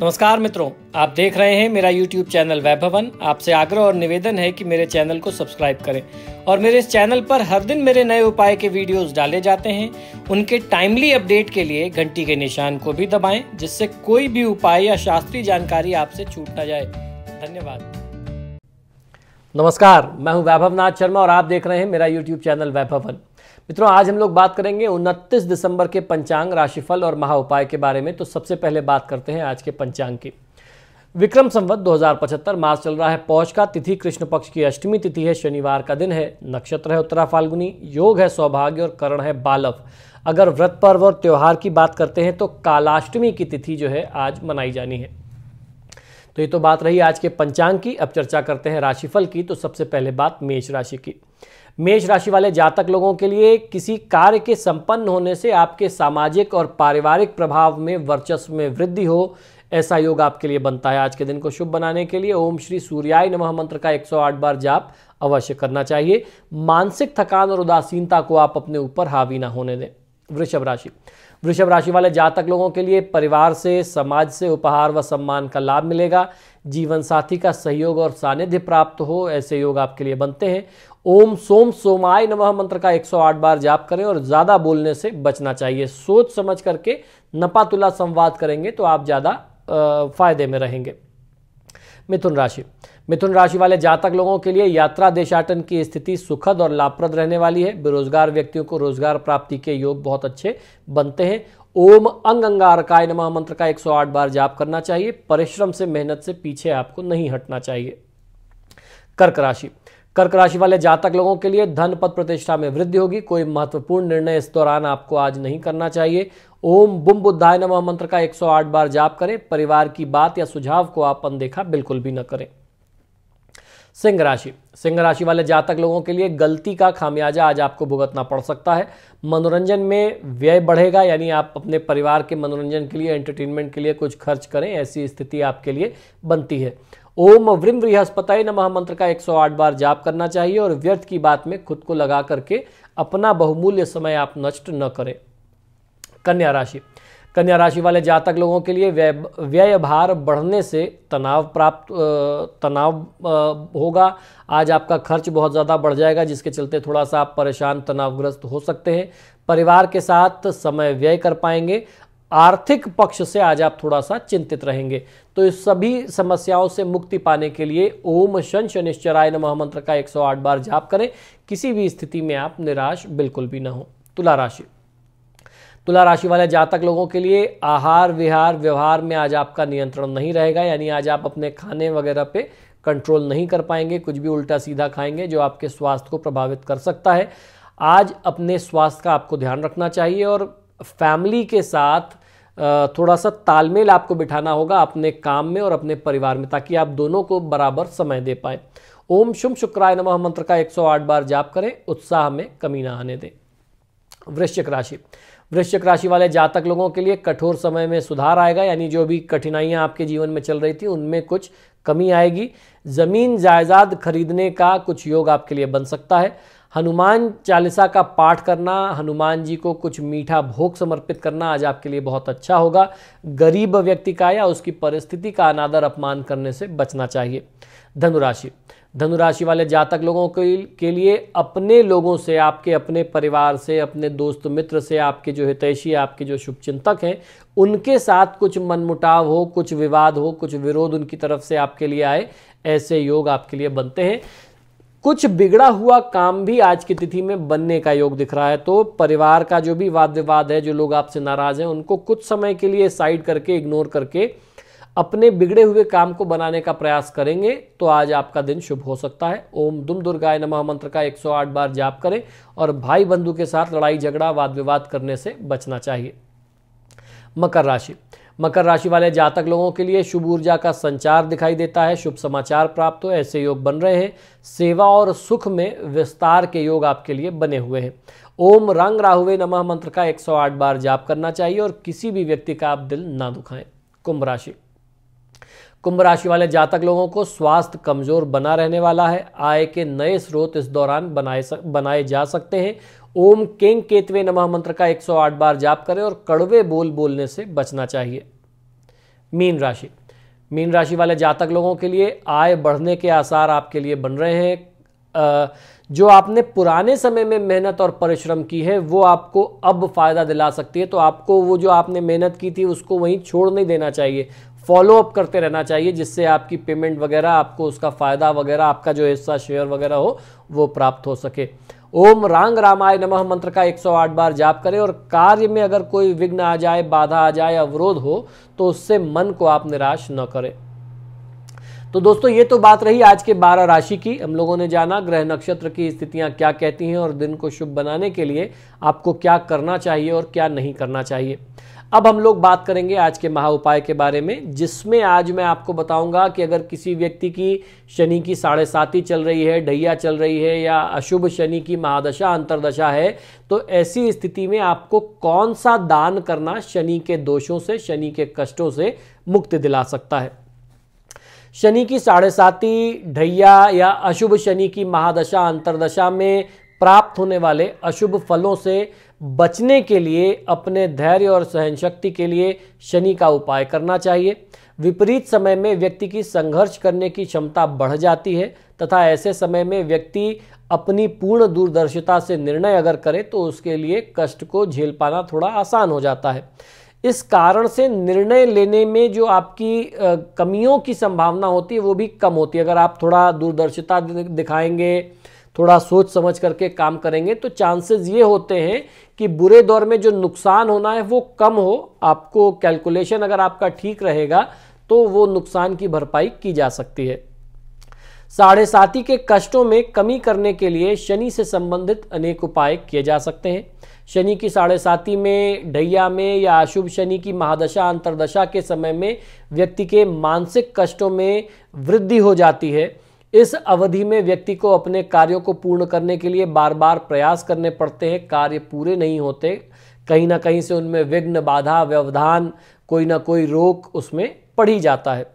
नमस्कार मित्रों आप देख रहे हैं मेरा यूट्यूब चैनल वैभवन आपसे आग्रह और निवेदन है कि मेरे चैनल को सब्सक्राइब करें और मेरे इस चैनल पर हर दिन मेरे नए उपाय के वीडियोस डाले जाते हैं उनके टाइमली अपडेट के लिए घंटी के निशान को भी दबाएं जिससे कोई भी उपाय या शास्त्रीय जानकारी आपसे छूट ना जाए धन्यवाद नमस्कार मैं हूँ वैभव शर्मा और आप देख रहे हैं मेरा यूट्यूब चैनल वैभवन मित्रों आज हम लोग बात करेंगे 29 दिसंबर के पंचांग राशिफल और महा उपाय के बारे में तो सबसे पहले बात करते हैं आज के पंचांग की विक्रम संवत दो मार्च चल रहा है पौष का तिथि कृष्ण पक्ष की अष्टमी तिथि है शनिवार का दिन है नक्षत्र है उत्तरा फाल्गुनी योग है सौभाग्य और करण है बालव अगर व्रत पर्व और त्यौहार की बात करते हैं तो कालाष्टमी की तिथि जो है आज मनाई जानी है तो ये तो बात रही आज के पंचांग की अब चर्चा करते हैं राशिफल की तो सबसे पहले बात मेष राशि की मेष राशि वाले जातक लोगों के लिए किसी कार्य के संपन्न होने से आपके सामाजिक और पारिवारिक प्रभाव में वर्चस्व में वृद्धि हो ऐसा योग आपके लिए बनता है आज के दिन को शुभ बनाने के लिए ओम श्री सूर्याय नमः मंत्र का 108 बार जाप अवश्य करना चाहिए मानसिक थकान और उदासीनता को आप अपने ऊपर हावी ना होने दें वृषभ राशि वृषभ राशि वाले जातक लोगों के लिए परिवार से समाज से उपहार व सम्मान का लाभ मिलेगा जीवन साथी का सहयोग और सानिध्य प्राप्त हो ऐसे योग आपके लिए बनते हैं ओम सोम सोमाय नमः मंत्र का 108 बार जाप करें और ज़्यादा बोलने से बचना चाहिए सोच समझ करके नपातुला संवाद करेंगे तो आप ज़्यादा फायदे में रहेंगे मिथुन राशि मिथुन राशि वाले जातक लोगों के लिए यात्रा देशाटन की स्थिति सुखद और लाभप्रद रहने वाली है बेरोजगार व्यक्तियों को रोजगार प्राप्ति के योग बहुत अच्छे बनते हैं ओम अंग अंगारकाय नमा मंत्र का 108 बार जाप करना चाहिए परिश्रम से मेहनत से पीछे आपको नहीं हटना चाहिए कर्क राशि कर्क राशि वाले जातक लोगों के लिए धन पद प्रतिष्ठा में वृद्धि होगी कोई महत्वपूर्ण निर्णय इस दौरान आपको आज नहीं करना चाहिए ओम बुम बुद्धाय नमः मंत्र का 108 बार जाप करें परिवार की बात या सुझाव को आप अनदेखा बिल्कुल भी न करें सिंह राशि सिंह राशि वाले जातक लोगों के लिए गलती का खामियाजा आज आपको भुगतना पड़ सकता है मनोरंजन में व्यय बढ़ेगा यानी आप अपने परिवार के मनोरंजन के लिए एंटरटेनमेंट के लिए कुछ खर्च करें ऐसी स्थिति आपके लिए बनती है ओम व्रिम बृहस्पति नमः मंत्र का 108 बार जाप करना चाहिए और व्यर्थ की बात में खुद को लगा करके अपना बहुमूल्य समय आप नष्ट न करें कन्या राशि कन्या राशि वाले जातक लोगों के लिए व्यय व्यय भार बढ़ने से तनाव प्राप्त तनाव होगा आज आपका खर्च बहुत ज़्यादा बढ़ जाएगा जिसके चलते थोड़ा सा आप परेशान तनावग्रस्त हो सकते हैं परिवार के साथ समय व्यय कर पाएंगे आर्थिक पक्ष से आज आप थोड़ा सा चिंतित रहेंगे तो इस सभी समस्याओं से मुक्ति पाने के लिए ओम शन शनिश्चराय नमः मंत्र का 108 बार जाप करें किसी भी स्थिति में आप निराश बिल्कुल भी ना हो तुला राशि तुला राशि वाले जातक लोगों के लिए आहार विहार व्यवहार में आज आपका नियंत्रण नहीं रहेगा यानी आज आप अपने खाने वगैरह पे कंट्रोल नहीं कर पाएंगे कुछ भी उल्टा सीधा खाएंगे जो आपके स्वास्थ्य को प्रभावित कर सकता है आज अपने स्वास्थ्य का आपको ध्यान रखना चाहिए और फैमिली के साथ थोड़ा सा तालमेल आपको बिठाना होगा अपने काम में और अपने परिवार में ताकि आप दोनों को बराबर समय दे पाए ओम शुभ शुक्राय नमः मंत्र का 108 बार जाप करें उत्साह में कमी ना आने दें वृश्चिक राशि वृश्चिक राशि वाले जातक लोगों के लिए कठोर समय में सुधार आएगा यानी जो भी कठिनाइयाँ आपके जीवन में चल रही थी उनमें कुछ कमी आएगी ज़मीन जायदाद खरीदने का कुछ योग आपके लिए बन सकता है हनुमान चालीसा का पाठ करना हनुमान जी को कुछ मीठा भोग समर्पित करना आज आपके लिए बहुत अच्छा होगा गरीब व्यक्ति का या उसकी परिस्थिति का अनादर अपमान करने से बचना चाहिए धनुराशि धनुराशि वाले जातक लोगों के, के लिए अपने लोगों से आपके अपने परिवार से अपने दोस्त मित्र से आपके जो हितैषी आपके जो शुभचिंतक हैं उनके साथ कुछ मनमुटाव हो कुछ विवाद हो कुछ विरोध उनकी तरफ से आपके लिए आए ऐसे योग आपके लिए बनते हैं कुछ बिगड़ा हुआ काम भी आज की तिथि में बनने का योग दिख रहा है तो परिवार का जो भी वाद विवाद है जो लोग आपसे नाराज हैं उनको कुछ समय के लिए साइड करके इग्नोर करके अपने बिगड़े हुए काम को बनाने का प्रयास करेंगे तो आज आपका दिन शुभ हो सकता है ओम दुम दुर्गाय नमः मंत्र का 108 बार जाप करें और भाई बंधु के साथ लड़ाई झगड़ा वाद विवाद करने से बचना चाहिए मकर राशि मकर राशि वाले जातक लोगों के लिए शुभ ऊर्जा का संचार दिखाई देता है शुभ समाचार प्राप्त हो ऐसे योग बन रहे हैं सेवा और सुख में विस्तार के योग आपके लिए बने हुए हैं ओम रंग राहुवे नमः मंत्र का 108 बार जाप करना चाहिए और किसी भी व्यक्ति का आप दिल ना दुखाएं कुंभ राशि कुंभ राशि वाले जातक लोगों को स्वास्थ्य कमजोर बना रहने वाला है आय के नए स्रोत इस दौरान बनाए सक, बनाए जा सकते हैं ओम केंग केतवे नमः मंत्र का 108 बार जाप करें और कड़वे बोल बोलने से बचना चाहिए मीन राशि मीन राशि वाले जातक लोगों के लिए आय बढ़ने के आसार आपके लिए बन रहे हैं जो आपने पुराने समय में मेहनत और परिश्रम की है वो आपको अब फ़ायदा दिला सकती है तो आपको वो जो आपने मेहनत की थी उसको वहीं छोड़ नहीं देना चाहिए फॉलो अप करते रहना चाहिए जिससे आपकी पेमेंट वगैरह आपको उसका फ़ायदा वगैरह आपका जो हिस्सा शेयर वगैरह हो वो प्राप्त हो सके ओम रांग रामाय नमः मंत्र का 108 बार जाप करें और कार्य में अगर कोई विघ्न आ जाए बाधा आ जाए अवरोध हो तो उससे मन को आप निराश न करें तो दोस्तों ये तो बात रही आज के 12 राशि की हम लोगों ने जाना ग्रह नक्षत्र की स्थितियां क्या कहती हैं और दिन को शुभ बनाने के लिए आपको क्या करना चाहिए और क्या नहीं करना चाहिए अब हम लोग बात करेंगे आज के महा उपाय के बारे में जिसमें आज मैं आपको बताऊंगा कि अगर किसी व्यक्ति की शनि की साढ़े साथी चल रही है ढैया चल रही है या अशुभ शनि की महादशा अंतरदशा है तो ऐसी स्थिति में आपको कौन सा दान करना शनि के दोषों से शनि के कष्टों से मुक्ति दिला सकता है शनि की साढ़े साती ढैया या अशुभ शनि की महादशा अंतरदशा में प्राप्त होने वाले अशुभ फलों से बचने के लिए अपने धैर्य और सहन शक्ति के लिए शनि का उपाय करना चाहिए विपरीत समय में व्यक्ति की संघर्ष करने की क्षमता बढ़ जाती है तथा ऐसे समय में व्यक्ति अपनी पूर्ण दूरदर्शिता से निर्णय अगर करे तो उसके लिए कष्ट को झेल पाना थोड़ा आसान हो जाता है इस कारण से निर्णय लेने में जो आपकी कमियों की संभावना होती है वो भी कम होती है अगर आप थोड़ा दूरदर्शिता दिखाएंगे थोड़ा सोच समझ करके काम करेंगे तो चांसेस ये होते हैं कि बुरे दौर में जो नुकसान होना है वो कम हो आपको कैलकुलेशन अगर आपका ठीक रहेगा तो वो नुकसान की भरपाई की जा सकती है साढ़े साथी के कष्टों में कमी करने के लिए शनि से संबंधित अनेक उपाय किए जा सकते हैं शनि की साढ़े साथी में ढैया में या अशुभ शनि की महादशा अंतरदशा के समय में व्यक्ति के मानसिक कष्टों में वृद्धि हो जाती है इस अवधि में व्यक्ति को अपने कार्यों को पूर्ण करने के लिए बार बार प्रयास करने पड़ते हैं कार्य पूरे नहीं होते कहीं ना कहीं से उनमें विघ्न बाधा व्यवधान कोई ना कोई रोक उसमें पड़ी जाता है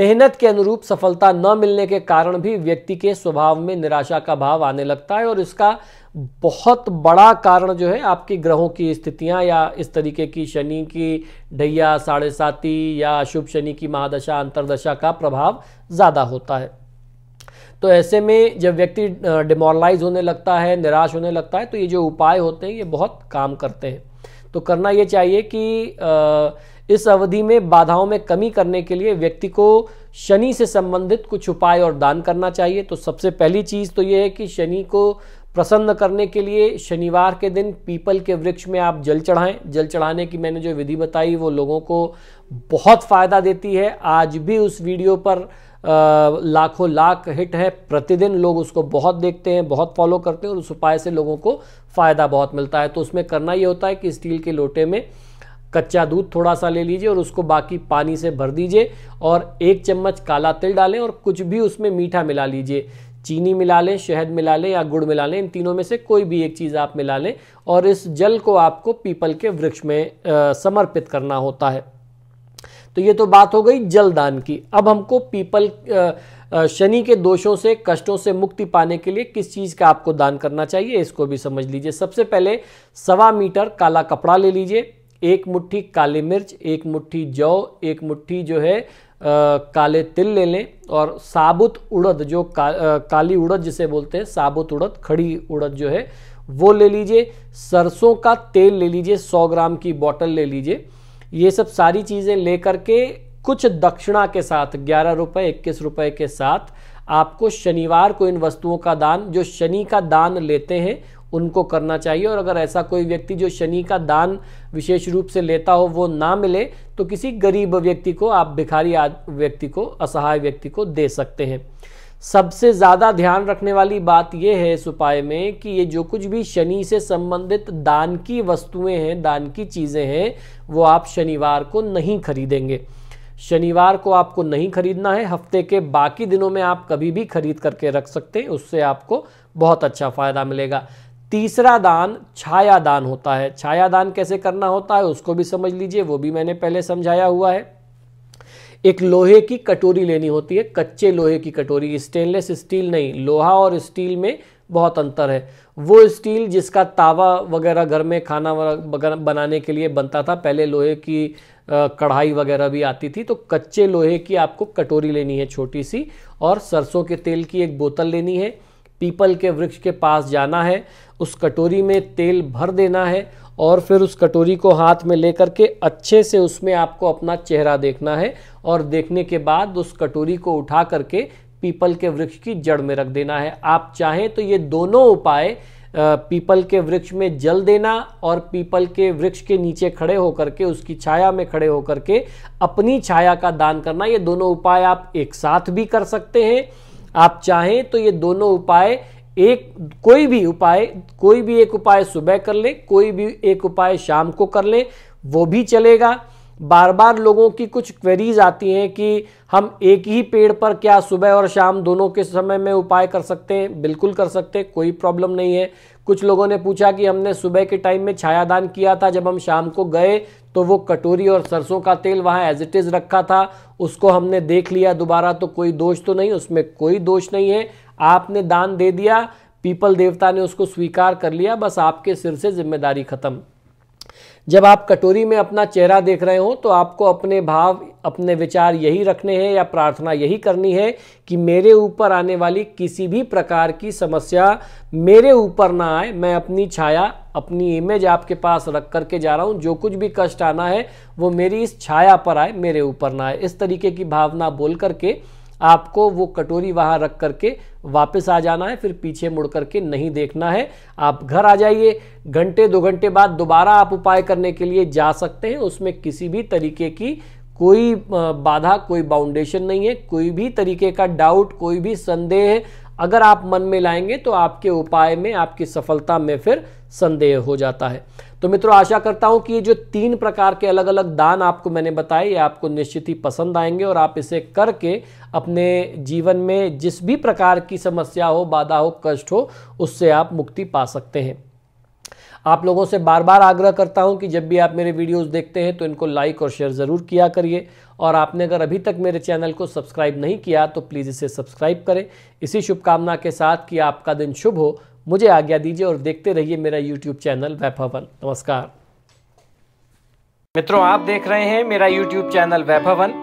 मेहनत के अनुरूप सफलता न मिलने के कारण भी व्यक्ति के स्वभाव में निराशा का भाव आने लगता है और इसका बहुत बड़ा कारण जो है आपके ग्रहों की स्थितियां या इस तरीके की शनि की ढैया साढ़े साती या शुभ शनि की महादशा अंतरदशा का प्रभाव ज़्यादा होता है तो ऐसे में जब व्यक्ति डिमोरलाइज होने लगता है निराश होने लगता है तो ये जो उपाय होते हैं ये बहुत काम करते हैं तो करना ये चाहिए कि इस अवधि में बाधाओं में कमी करने के लिए व्यक्ति को शनि से संबंधित कुछ उपाय और दान करना चाहिए तो सबसे पहली चीज़ तो ये है कि शनि को प्रसन्न करने के लिए शनिवार के दिन पीपल के वृक्ष में आप जल चढ़ाएं जल चढ़ाने की मैंने जो विधि बताई वो लोगों को बहुत फ़ायदा देती है आज भी उस वीडियो पर लाखों लाख हिट है प्रतिदिन लोग उसको बहुत देखते हैं बहुत फॉलो करते हैं और उस उपाय से लोगों को फ़ायदा बहुत मिलता है तो उसमें करना ये होता है कि स्टील के लोटे में कच्चा दूध थोड़ा सा ले लीजिए और उसको बाकी पानी से भर दीजिए और एक चम्मच काला तिल डालें और कुछ भी उसमें मीठा मिला लीजिए चीनी मिला लें शहद मिला लें या गुड़ मिला लें इन तीनों में से कोई भी एक चीज़ आप मिला लें और इस जल को आपको पीपल के वृक्ष में समर्पित करना होता है तो ये तो बात हो गई जलदान की अब हमको पीपल शनि के दोषों से कष्टों से मुक्ति पाने के लिए किस चीज़ का आपको दान करना चाहिए इसको भी समझ लीजिए सबसे पहले सवा मीटर काला कपड़ा ले लीजिए एक मुट्ठी काली मिर्च एक मुट्ठी जौ एक मुट्ठी जो है काले तिल ले लें और साबुत उड़द जो का, आ, काली उड़द जिसे बोलते हैं साबुत उड़द खड़ी उड़द जो है वो ले लीजिए सरसों का तेल ले लीजिए 100 ग्राम की बॉटल ले लीजिए ये सब सारी चीज़ें लेकर के कुछ दक्षिणा के साथ ग्यारह रुपये इक्कीस रुपये के साथ आपको शनिवार को इन वस्तुओं का दान जो शनि का दान लेते हैं उनको करना चाहिए और अगर ऐसा कोई व्यक्ति जो शनि का दान विशेष रूप से लेता हो वो ना मिले तो किसी गरीब व्यक्ति को आप भिखारी व्यक्ति को असहाय व्यक्ति को दे सकते हैं सबसे ज़्यादा ध्यान रखने वाली बात यह है इस उपाय में कि ये जो कुछ भी शनि से संबंधित दान की वस्तुएं हैं दान की चीज़ें हैं वो आप शनिवार को नहीं खरीदेंगे शनिवार को आपको नहीं खरीदना है हफ्ते के बाकी दिनों में आप कभी भी खरीद करके रख सकते हैं उससे आपको बहुत अच्छा फ़ायदा मिलेगा तीसरा दान छाया दान होता है छाया दान कैसे करना होता है उसको भी समझ लीजिए वो भी मैंने पहले समझाया हुआ है एक लोहे की कटोरी लेनी होती है कच्चे लोहे की कटोरी स्टेनलेस स्टील नहीं लोहा और स्टील में बहुत अंतर है वो स्टील जिसका तावा वगैरह घर में खाना वगैरह बनाने के लिए बनता था पहले लोहे की कढ़ाई वगैरह भी आती थी तो कच्चे लोहे की आपको कटोरी लेनी है छोटी सी और सरसों के तेल की एक बोतल लेनी है पीपल के वृक्ष के पास जाना है उस कटोरी में तेल भर देना है और फिर उस कटोरी को हाथ में लेकर के अच्छे से उसमें आपको अपना चेहरा देखना है और देखने के बाद उस कटोरी को उठा करके पीपल के वृक्ष की जड़ में रख देना है आप चाहें तो ये दोनों उपाय पीपल के वृक्ष में जल देना और पीपल के वृक्ष के नीचे खड़े होकर के उसकी छाया में खड़े होकर के अपनी छाया का दान करना ये दोनों उपाय आप एक साथ भी कर सकते हैं आप चाहें तो ये दोनों उपाय एक कोई भी उपाय कोई भी एक उपाय सुबह कर ले कोई भी एक उपाय शाम को कर ले वो भी चलेगा बार बार लोगों की कुछ क्वेरीज आती हैं कि हम एक ही पेड़ पर क्या सुबह और शाम दोनों के समय में उपाय कर सकते हैं बिल्कुल कर सकते हैं कोई प्रॉब्लम नहीं है कुछ लोगों ने पूछा कि हमने सुबह के टाइम में छायादान किया था जब हम शाम को गए तो वो कटोरी और सरसों का तेल वहाँ एज इट इज़ रखा था उसको हमने देख लिया दोबारा तो कोई दोष तो नहीं उसमें कोई दोष नहीं है आपने दान दे दिया पीपल देवता ने उसको स्वीकार कर लिया बस आपके सिर से जिम्मेदारी खत्म जब आप कटोरी में अपना चेहरा देख रहे हो तो आपको अपने भाव अपने विचार यही रखने हैं या प्रार्थना यही करनी है कि मेरे ऊपर आने वाली किसी भी प्रकार की समस्या मेरे ऊपर ना आए मैं अपनी छाया अपनी इमेज आपके पास रख कर के जा रहा हूँ जो कुछ भी कष्ट आना है वो मेरी इस छाया पर आए मेरे ऊपर ना आए इस तरीके की भावना बोल करके आपको वो कटोरी वहाँ रख करके वापस आ जाना है फिर पीछे मुड़ करके नहीं देखना है आप घर आ जाइए घंटे दो घंटे बाद दोबारा आप उपाय करने के लिए जा सकते हैं उसमें किसी भी तरीके की कोई बाधा कोई बाउंडेशन नहीं है कोई भी तरीके का डाउट कोई भी संदेह अगर आप मन में लाएंगे तो आपके उपाय में आपकी सफलता में फिर संदेह हो जाता है तो मित्रों आशा करता हूं कि ये जो तीन प्रकार के अलग अलग दान आपको मैंने बताए ये आपको निश्चित ही पसंद आएंगे और आप इसे करके अपने जीवन में जिस भी प्रकार की समस्या हो बाधा हो कष्ट हो उससे आप मुक्ति पा सकते हैं आप लोगों से बार बार आग्रह करता हूं कि जब भी आप मेरे वीडियोस देखते हैं तो इनको लाइक और शेयर ज़रूर किया करिए और आपने अगर अभी तक मेरे चैनल को सब्सक्राइब नहीं किया तो प्लीज़ इसे सब्सक्राइब करें इसी शुभकामना के साथ कि आपका दिन शुभ हो मुझे आज्ञा दीजिए और देखते रहिए मेरा यूट्यूब चैनल वैभवन नमस्कार मित्रों आप देख रहे हैं मेरा यूट्यूब चैनल वैभवन